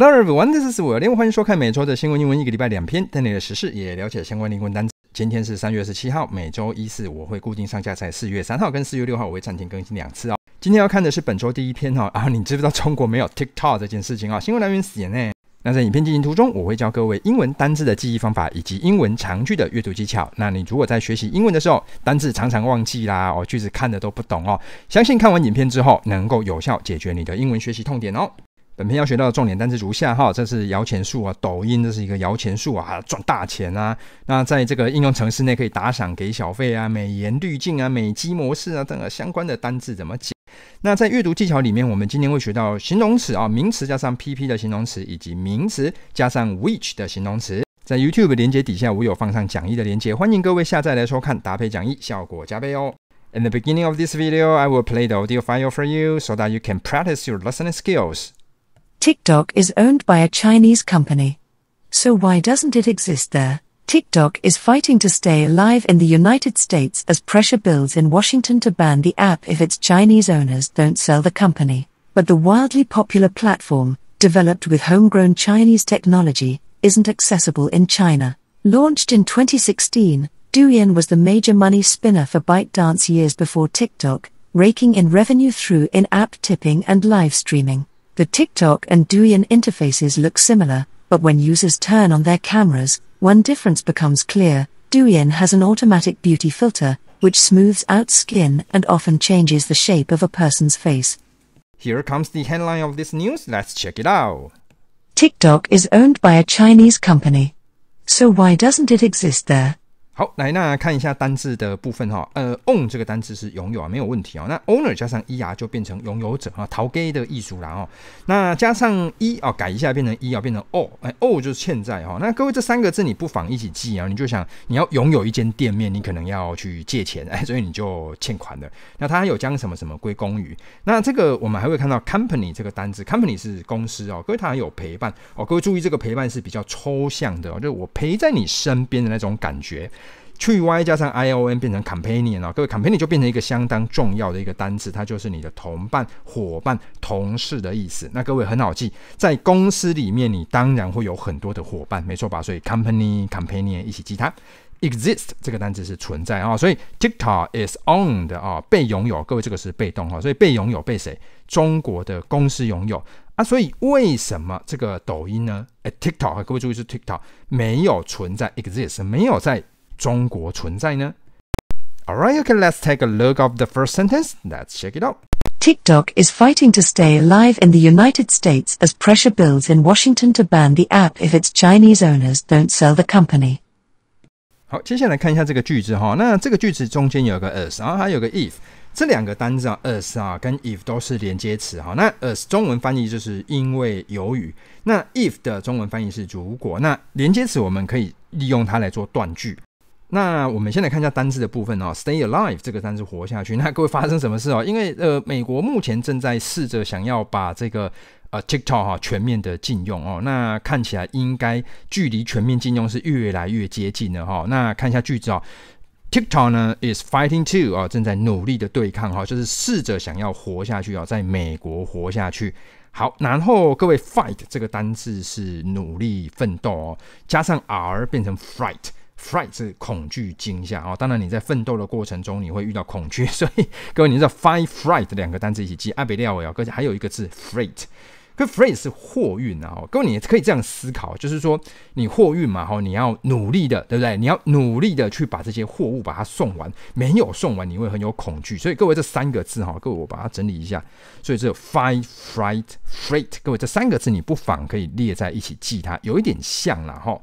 Hello everyone，this is 伍耀林，欢迎收看每周的新闻英文，一个礼拜两篇，带你的时事，也了解相关英文单词。今天是三月二十七号，每周一四我会固定上架，在四月三号跟四月六号我会暂停更新两次哦。今天要看的是本周第一篇哦。啊，你知不知道中国没有 TikTok 这件事情啊？新闻来源死人 n 那在影片进行途中，我会教各位英文单字的记忆方法，以及英文长句的阅读技巧。那你如果在学习英文的时候，单字常常忘记啦，哦，句子看的都不懂哦，相信看完影片之后，能够有效解决你的英文学习痛点哦。本篇要学到的重点单词如下哈，这是摇钱树啊，抖音这是一个摇钱树啊，赚大钱啊。那在这个应用程式内可以打赏给小费啊，美颜滤镜啊，美肌模式啊，等相关的单字怎么讲？那在阅读技巧里面，我们今天会学到形容词啊，名词加上 PP 的形容词，以及名词加上 Which 的形容词。在 YouTube 连接底下，我有放上讲义的连接，欢迎各位下载来收看，搭配讲义效果加倍哦。In the beginning of this video, I will play the audio file for you so that you can practice your listening skills. TikTok is owned by a Chinese company. So why doesn't it exist there? TikTok is fighting to stay alive in the United States as pressure builds in Washington to ban the app if its Chinese owners don't sell the company. But the wildly popular platform, developed with homegrown Chinese technology, isn't accessible in China. Launched in 2016, Douyin was the major money spinner for ByteDance years before TikTok, raking in revenue through in app tipping and live streaming. The TikTok and Douyin interfaces look similar, but when users turn on their cameras, one difference becomes clear. Douyin has an automatic beauty filter, which smooths out skin and often changes the shape of a person's face. Here comes the headline of this news. Let's check it out. TikTok is owned by a Chinese company. So why doesn't it exist there? 好，来那看一下单字的部分哈。呃，own 这个单字是拥有啊，没有问题哦。那 owner 加上 er 就变成拥有者哈，陶给的艺术啦哦。那加上 e 啊，改一下变成 er 变成 o，哎，o 就是欠债哈。那各位这三个字你不妨一起记啊。你就想你要拥有一间店面，你可能要去借钱 哎，所以你就欠款了。那他有将什么什么归功于？那这个我们还会看到 company 这个单字，company 是公司哦。各位它还有陪伴哦，各位注意这个陪伴是比较抽象的，就是我陪在你身边的那种感觉。去 y 加上 i o n 变成 c o m p a n i o n 啊，各位 c o m p a n i o n 就变成一个相当重要的一个单词，它就是你的同伴、伙伴、同事的意思。那各位很好记，在公司里面你当然会有很多的伙伴，没错吧？所以 company c o m p a n i o n 一起记它。exist 这个单词是存在啊，所以 TikTok is owned 啊，被拥有。各位这个是被动哈，所以被拥有被谁？中国的公司拥有啊，所以为什么这个抖音呢？哎，TikTok，各位注意是 TikTok 没有存在 exist，没有在。中国存在呢？Alright, okay, let's take a look of the first sentence. Let's check it out. TikTok is fighting to stay alive in the United States as pressure builds in Washington to ban the app if its Chinese owners don't sell the company. 好，接下来看一下这个句子哈。那这个句子中间有个 as，然后还有个 if，这两个单字啊，as 啊跟 if 都是连接词哈。那 as 中文翻译就是因为由于，那 if 的中文翻译是如果。那连接词我们可以利用它来做断句。那我们先来看一下单词的部分哦。Stay alive 这个单词活下去。那各位发生什么事哦？因为呃，美国目前正在试着想要把这个呃 TikTok 哈全面的禁用哦。那看起来应该距离全面禁用是越来越接近了哈。那看一下句子哦，TikTok 呢 is fighting to 啊正在努力的对抗哈，就是试着想要活下去啊，在美国活下去。好，然后各位 fight 这个单词是努力奋斗哦，加上 r 变成 fight。Fright 是恐惧惊吓哦，当然你在奋斗的过程中，你会遇到恐惧，所以各位，你知道 f i h t fright 两个单词一起记，阿北料哦，而且还有一个字 freight，跟 freight 是货运哦，各位你可以这样思考，就是说你货运嘛哈，你要努力的，对不对？你要努力的去把这些货物把它送完，没有送完你会很有恐惧，所以各位这三个字哈，各位我把它整理一下，所以这 f i h t fright freight，各位这三个字你不妨可以列在一起记，它有一点像了哈。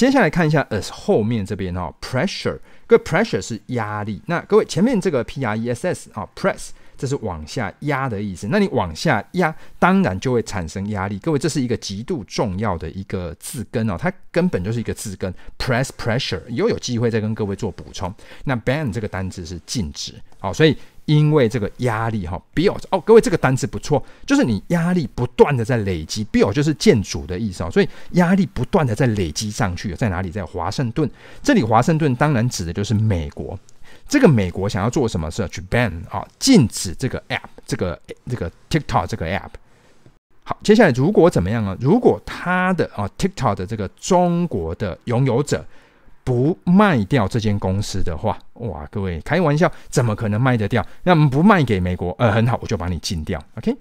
接下来看一下 as 后面这边哦，pressure 各位 pressure 是压力，那各位前面这个 p r e s s 啊 press 这是往下压的意思，那你往下压，当然就会产生压力。各位这是一个极度重要的一个字根哦，它根本就是一个字根 press pressure，以后有机会再跟各位做补充。那 ban 这个单字是禁止，好，所以。因为这个压力哈，build 哦，各位这个单词不错，就是你压力不断的在累积，build 就是建筑的意思啊，所以压力不断的在累积上去，在哪里？在华盛顿这里，华盛顿当然指的就是美国，这个美国想要做什么？事？去 ban 啊，禁止这个 app，这个这个 TikTok 这个 app。好，接下来如果怎么样呢？如果他的啊 TikTok 的这个中国的拥有者。不卖掉这间公司的话，哇，各位开玩笑，怎么可能卖得掉？那不卖给美国，呃，很好，我就把你禁掉。OK。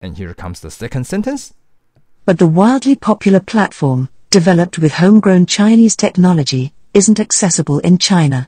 And here comes the second sentence. But the wildly popular platform developed with homegrown Chinese technology isn't accessible in China.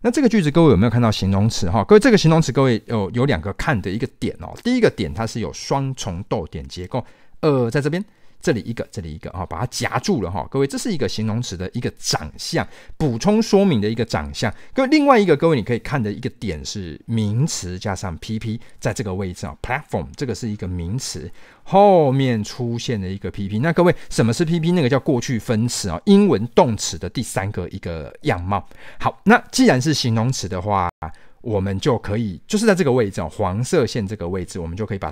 那这个句子，各位有没有看到形容词？哈，各位这个形容词，各位有有两个看的一个点哦。第一个点，它是有双重逗点结构，呃，在这边。这里一个，这里一个哦，把它夹住了哈。各位，这是一个形容词的一个长相，补充说明的一个长相。各位，另外一个，各位你可以看的一个点是名词加上 P P，在这个位置啊，platform 这个是一个名词，后面出现的一个 P P。那各位，什么是 P P？那个叫过去分词啊，英文动词的第三个一个样貌。好，那既然是形容词的话，我们就可以，就是在这个位置啊，黄色线这个位置，我们就可以把。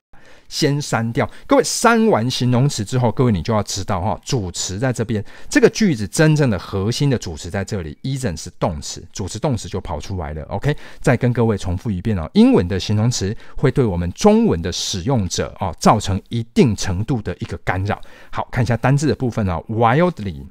先删掉，各位删完形容词之后，各位你就要知道哈，主词在这边，这个句子真正的核心的主词在这里 i s n t 是动词，主词动词就跑出来了。OK，再跟各位重复一遍哦，英文的形容词会对我们中文的使用者哦造成一定程度的一个干扰。好看一下单字的部分啊，wildly，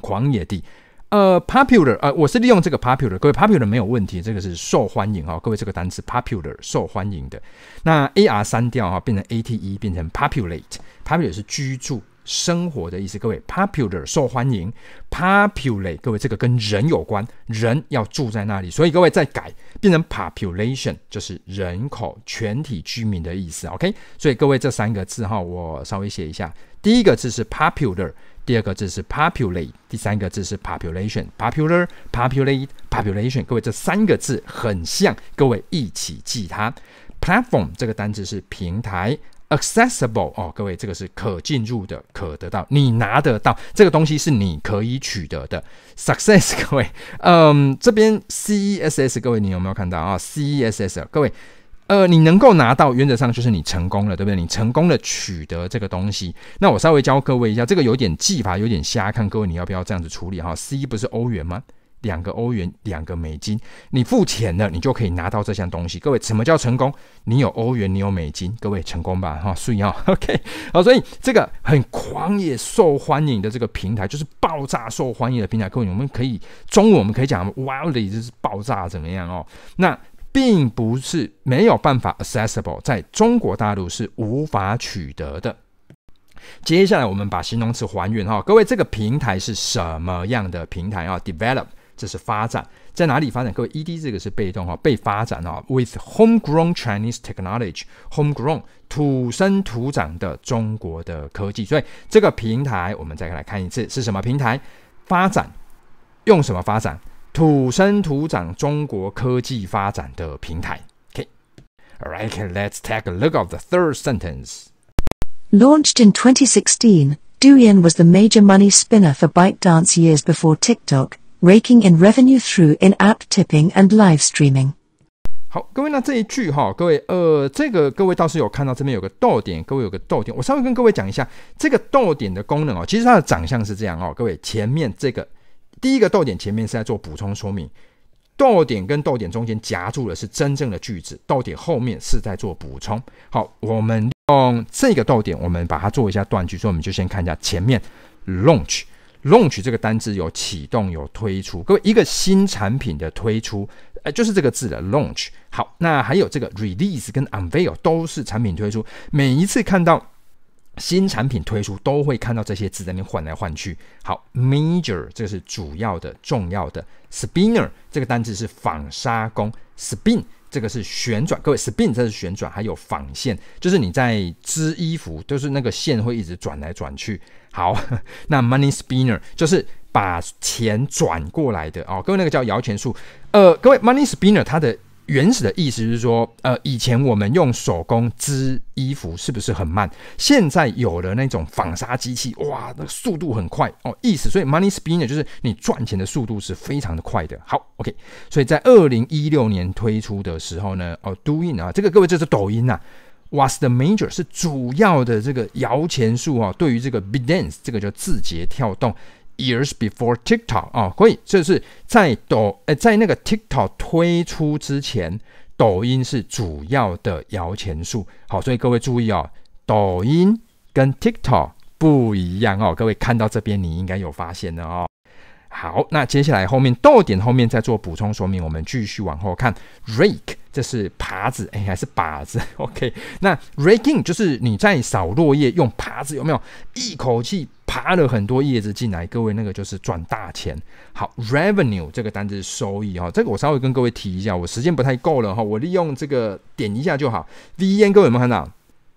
狂野地。呃，popular，呃，我是利用这个 popular，各位 popular 没有问题，这个是受欢迎哈，各位这个单词 popular 受欢迎的。那 a r 删掉哈，变成 a t e，变成 populate，populate 是居住生活的意思，各位 popular 受欢迎，populate，各位这个跟人有关，人要住在那里，所以各位再改变成 population，就是人口全体居民的意思，OK？所以各位这三个字哈，我稍微写一下，第一个字是 popular。第二个字是 populate，第三个字是 population，popular，populate，population。各位，这三个字很像，各位一起记它。platform 这个单词是平台，accessible 哦，各位这个是可进入的，可得到，你拿得到这个东西是你可以取得的。success，各位，嗯，这边 c e s s，各位你有没有看到啊？c e s s，各位。呃，你能够拿到，原则上就是你成功了，对不对？你成功的取得这个东西，那我稍微教各位一下，这个有点技法，有点瞎看，各位你要不要这样子处理哈？C 不是欧元吗？两个欧元，两个美金，你付钱了，你就可以拿到这项东西。各位，什么叫成功？你有欧元，你有美金，各位成功吧哈！所以啊，OK，好，所以这个很狂野、受欢迎的这个平台，就是爆炸受欢迎的平台。各位，我们可以中午我们可以讲 wildly 就是爆炸怎么样哦？那。并不是没有办法 accessible，在中国大陆是无法取得的。接下来，我们把形容词还原哈，各位，这个平台是什么样的平台啊？Develop，这是发展，在哪里发展？各位，ed 这个是被动哈，被发展哈。With homegrown Chinese technology，homegrown 土生土长的中国的科技，所以这个平台，我们再来看一次是什么平台？发展用什么发展？土生土长中国科技发展的平台。Okay, all right, let's take a look at the third sentence. Launched in 2016, Douyin was the major money spinner for ByteDance years before TikTok, raking in revenue through in-app tipping and live streaming. 好，各位，那这一句哈，各位，呃，这个各位倒是有看到这边有个逗点，各位有个逗点，我稍微跟各位讲一下这个逗点的功能哦。其实它的长相是这样哦，各位，前面这个第一个逗点前面是在做补充说明，逗点跟逗点中间夹住的是真正的句子，逗点后面是在做补充。好，我们用这个逗点，我们把它做一下断句，所以我们就先看一下前面 launch launch 这个单字有启动有推出，各位一个新产品的推出，呃，就是这个字的 launch。好，那还有这个 release 跟 unveil 都是产品推出，每一次看到。新产品推出都会看到这些字在那换来换去。好，major 这个是主要的重要的，spinner 这个单字是纺纱工，spin 这个是旋转。各位，spin 这是旋转，还有纺线，就是你在织衣服，就是那个线会一直转来转去。好，那 money spinner 就是把钱转过来的哦。各位，那个叫摇钱树。呃，各位，money spinner 它的。原始的意思是说，呃，以前我们用手工织衣服是不是很慢？现在有了那种纺纱机器，哇，那速度很快哦。意思，所以 money spinner 就是你赚钱的速度是非常的快的。好，OK，所以在二零一六年推出的时候呢，哦，doing 啊，这个各位这是抖音呐，was the major 是主要的这个摇钱树啊。对于这个 Binance 这个叫字节跳动。Years before TikTok 啊，所以这是在抖诶，在那个 TikTok 推出之前，抖音是主要的摇钱树。好，所以各位注意哦，抖音跟 TikTok 不一样哦。各位看到这边，你应该有发现了哦。好，那接下来后面逗点后面再做补充说明，我们继续往后看。Rake 这是耙子，哎，还是把子？OK，那 raking 就是你在扫落叶用耙子，有没有一口气耙了很多叶子进来？各位那个就是赚大钱。好，Revenue 这个单字收益哈，这个我稍微跟各位提一下，我时间不太够了哈，我利用这个点一下就好。V N 各位有没有看到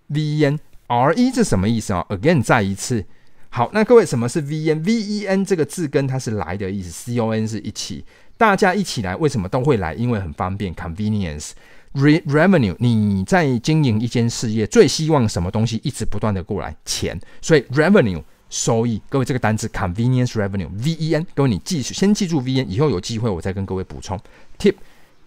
？V N R E 是什么意思啊？Again 再一次。好，那各位，什么是 v n v E N 这个字跟它是来的意思，C O N 是一起，大家一起来，为什么都会来？因为很方便，convenience revenue。你在经营一间事业，最希望什么东西一直不断的过来？钱，所以 revenue 收益。各位这个单词 convenience revenue V E N，各位你记先记住 V N，以后有机会我再跟各位补充。Tip。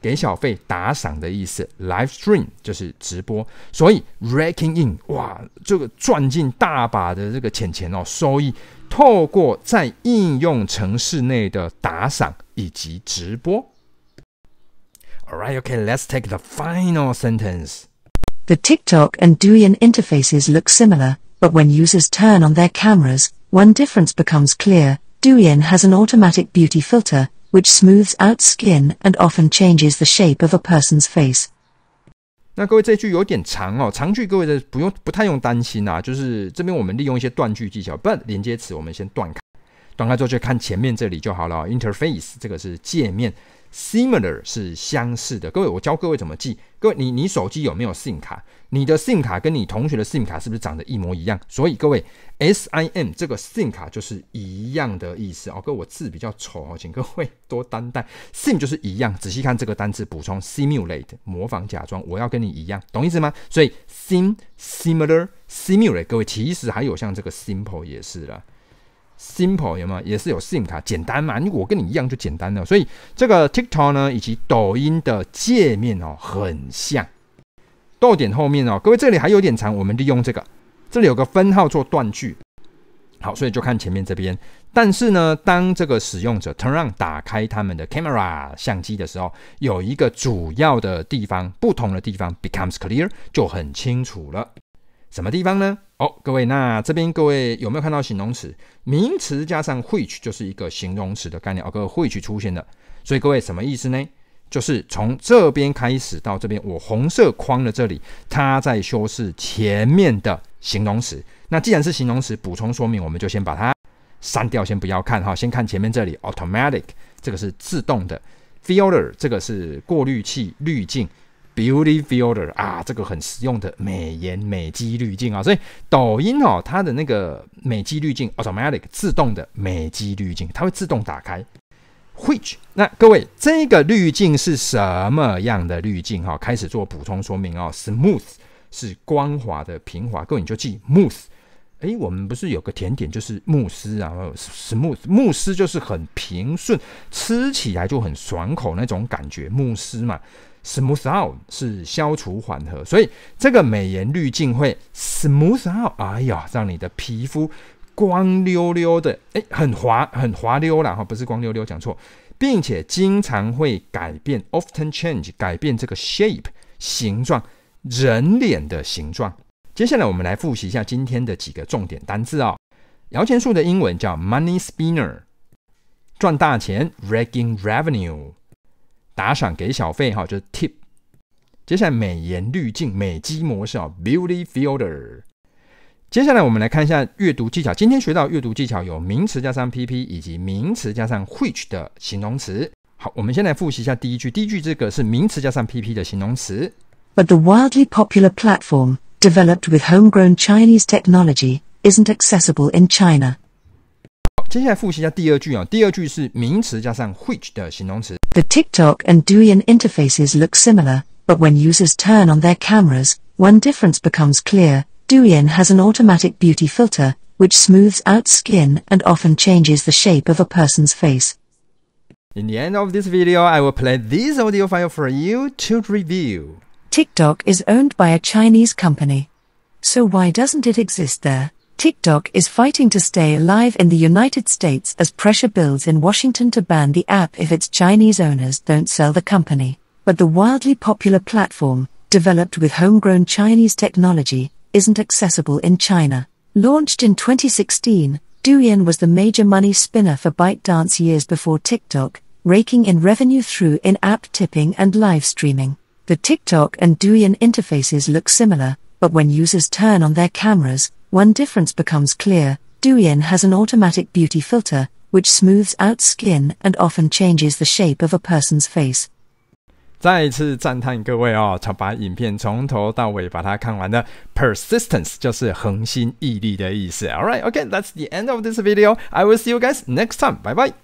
给小费打赏的意思，live stream 就是直播，所以 raking in 哇，这个赚进大把的这个钱钱哦，收益透过在应用城市内的打赏以及直播。Alright, okay, let's take the final sentence. The TikTok and Douyin interfaces look similar, but when users turn on their cameras, one difference becomes clear. Douyin has an automatic beauty filter, Which smooths out skin and often changes the shape of a person's face。那各位这句有点长哦，长句各位的不用不太用担心啊，就是这边我们利用一些断句技巧，but 连接词我们先断开，断开之后就看前面这里就好了。Interface 这个是界面。Similar 是相似的，各位，我教各位怎么记。各位，你你手机有没有 SIM 卡？你的 SIM 卡跟你同学的 SIM 卡是不是长得一模一样？所以各位，SIM 这个 SIM 卡就是一样的意思各位，我字比较丑哦，请各位多担待。Sim 就是一样，仔细看这个单词补充。Simulate 模仿假装，我要跟你一样，懂意思吗？所以 Sim similar simulate，各位其实还有像这个 Simple 也是了。Simple 有吗？有？也是有 sim 卡，简单嘛？我跟你一样就简单了，所以这个 TikTok 呢，以及抖音的界面哦，很像。逗点后面哦，各位这里还有点长，我们利用这个，这里有个分号做断句。好，所以就看前面这边。但是呢，当这个使用者 turn on 打开他们的 camera 相机的时候，有一个主要的地方，不同的地方 becomes clear 就很清楚了。什么地方呢？哦，各位，那这边各位有没有看到形容词？名词加上 which 就是一个形容词的概念哦。各位 which 出现了，所以各位什么意思呢？就是从这边开始到这边，我红色框的这里，它在修饰前面的形容词。那既然是形容词，补充说明，我们就先把它删掉，先不要看哈。先看前面这里 automatic 这个是自动的，filter 这个是过滤器、滤镜。Beauty f i l d e r 啊，这个很实用的美颜美肌滤镜啊，所以抖音哦，它的那个美肌滤镜 automatic 自动的美肌滤镜，它会自动打开。Which 那各位，这个滤镜是什么样的滤镜？哈，开始做补充说明哦。Smooth 是光滑的、平滑，各位你就记 smooth。诶，我们不是有个甜点就是慕斯啊，然后 smooth 慕斯就是很平顺，吃起来就很爽口那种感觉，慕斯嘛。Smooth out 是消除、缓和，所以这个美颜滤镜会 smooth out，哎呀，让你的皮肤光溜溜的，哎，很滑，很滑溜啦哈，不是光溜溜，讲错，并且经常会改变，often change，改变这个 shape 形状，人脸的形状。接下来我们来复习一下今天的几个重点单字哦，摇钱树的英文叫 money spinner，赚大钱，ragging revenue。打赏给小费哈，就是 tip。接下来美颜滤镜、美肌模式啊，Beauty Filter。接下来我们来看一下阅读技巧。今天学到阅读技巧有名词加上 PP 以及名词加上 which 的形容词。好，我们先来复习一下第一句。第一句这个是名词加上 PP 的形容词。But the wildly popular platform, developed with homegrown Chinese technology, isn't accessible in China. 接下来复习一下第二句啊，第二句是名词加上 which 的形容词。The TikTok and Douyin interfaces look similar, but when users turn on their cameras, one difference becomes clear. Douyin has an automatic beauty filter, which smooths out skin and often changes the shape of a person's face. In the end of this video, I will play this audio file for you to review. TikTok is owned by a Chinese company. So why doesn't it exist there? TikTok is fighting to stay alive in the United States as pressure builds in Washington to ban the app if its Chinese owners don't sell the company. But the wildly popular platform, developed with homegrown Chinese technology, isn't accessible in China. Launched in 2016, Douyin was the major money spinner for ByteDance years before TikTok, raking in revenue through in-app tipping and live streaming. The TikTok and Douyin interfaces look similar, but when users turn on their cameras, one difference becomes clear Douyin has an automatic beauty filter, which smooths out skin and often changes the shape of a person's face. 再一次赞叹各位哦，他把影片从头到尾把它看完的。Persistence 就是恒心毅力的意思。All right, okay, that's the end of this video. I will see you guys next time. Bye bye.